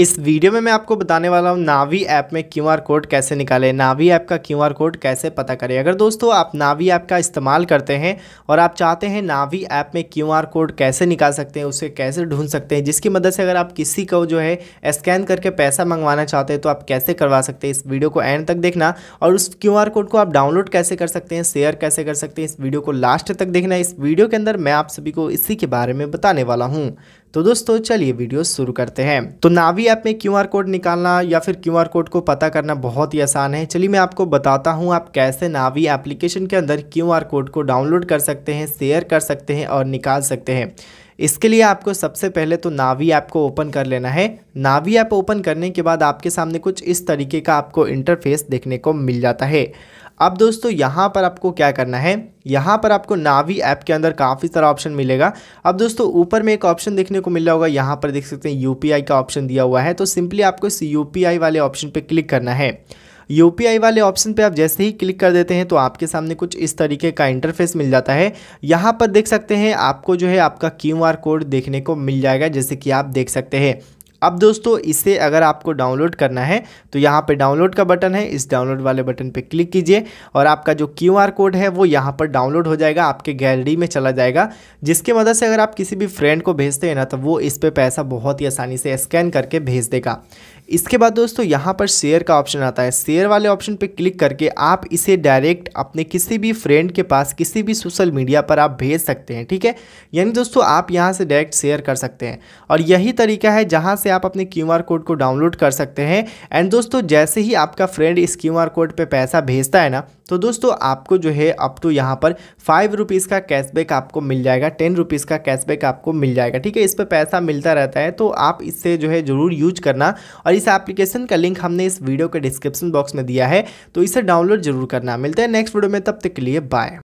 इस वीडियो में मैं आपको बताने वाला हूँ नावी ऐप में क्यूआर कोड कैसे निकालें नावी ऐप का क्यूआर कोड कैसे पता करें अगर दोस्तों आप नावी ऐप का इस्तेमाल करते हैं और आप चाहते हैं नावी ऐप में क्यूआर कोड कैसे निकाल सकते हैं उसे कैसे ढूंढ सकते हैं जिसकी मदद से अगर आप किसी को जो है स्कैन करके पैसा मंगवाना चाहते हैं तो आप कैसे करवा सकते हैं इस वीडियो को एंड तक देखना और उस क्यू कोड को आप डाउनलोड कैसे कर सकते हैं शेयर कैसे कर सकते हैं इस वीडियो को लास्ट तक देखना इस वीडियो के अंदर मैं आप सभी को इसी के बारे में बताने वाला हूँ तो दोस्तों चलिए वीडियो शुरू करते हैं तो नावी ऐप में क्यूआर कोड निकालना या फिर क्यूआर कोड को पता करना बहुत ही आसान है चलिए मैं आपको बताता हूँ आप कैसे नावी एप्लीकेशन के अंदर क्यूआर कोड को डाउनलोड कर सकते हैं शेयर कर सकते हैं और निकाल सकते हैं इसके लिए आपको सबसे पहले तो नावी ऐप को ओपन कर लेना है नावी ऐप ओपन करने के बाद आपके सामने कुछ इस तरीके का आपको इंटरफेस देखने को मिल जाता है अब दोस्तों यहाँ पर आपको क्या करना है यहाँ पर आपको नावी ऐप के अंदर काफ़ी सारा ऑप्शन मिलेगा अब दोस्तों ऊपर में एक ऑप्शन देखने को मिल रहा होगा यहाँ पर देख सकते हैं यूपीआई का ऑप्शन दिया हुआ है तो सिंपली आपको इस यूपीआई वाले ऑप्शन पर क्लिक करना है यूपीआई वाले ऑप्शन पे आप जैसे ही क्लिक कर देते हैं तो आपके सामने कुछ इस तरीके का इंटरफेस मिल जाता है यहाँ पर देख सकते हैं आपको जो है आपका क्यू कोड देखने को मिल जाएगा जैसे कि आप देख सकते हैं अब दोस्तों इसे अगर आपको डाउनलोड करना है तो यहाँ पे डाउनलोड का बटन है इस डाउनलोड वाले बटन पे क्लिक कीजिए और आपका जो क्यू कोड है वो यहाँ पर डाउनलोड हो जाएगा आपके गैलरी में चला जाएगा जिसके मदद से अगर आप किसी भी फ्रेंड को भेजते हैं ना तो वो इस पर पैसा बहुत ही आसानी से स्कैन करके भेज देगा इसके बाद दोस्तों यहाँ पर शेयर का ऑप्शन आता है शेयर वाले ऑप्शन पर क्लिक करके आप इसे डायरेक्ट अपने किसी भी फ्रेंड के पास किसी भी सोशल मीडिया पर आप भेज सकते हैं ठीक है यानी दोस्तों आप यहाँ से डायरेक्ट शेयर कर सकते हैं और यही तरीका है जहाँ से आप अपने क्यू कोड को डाउनलोड कर सकते हैं एंड दोस्तों जैसे ही आपका फ्रेंड इस क्यू कोड पर पैसा भेजता है ना तो दोस्तों आपको जो है अप टू तो यहाँ पर फाइव रुपीज़ का कैशबैक आपको मिल जाएगा टेन रुपीज़ का कैशबैक आपको मिल जाएगा ठीक है इस पर पैसा मिलता रहता है तो आप इससे जो है ज़रूर यूज करना और इस एप्लीकेशन का लिंक हमने इस वीडियो के डिस्क्रिप्शन बॉक्स में दिया है तो इसे डाउनलोड जरूर करना मिलता है नेक्स्ट वीडियो में तब तक के लिए बाय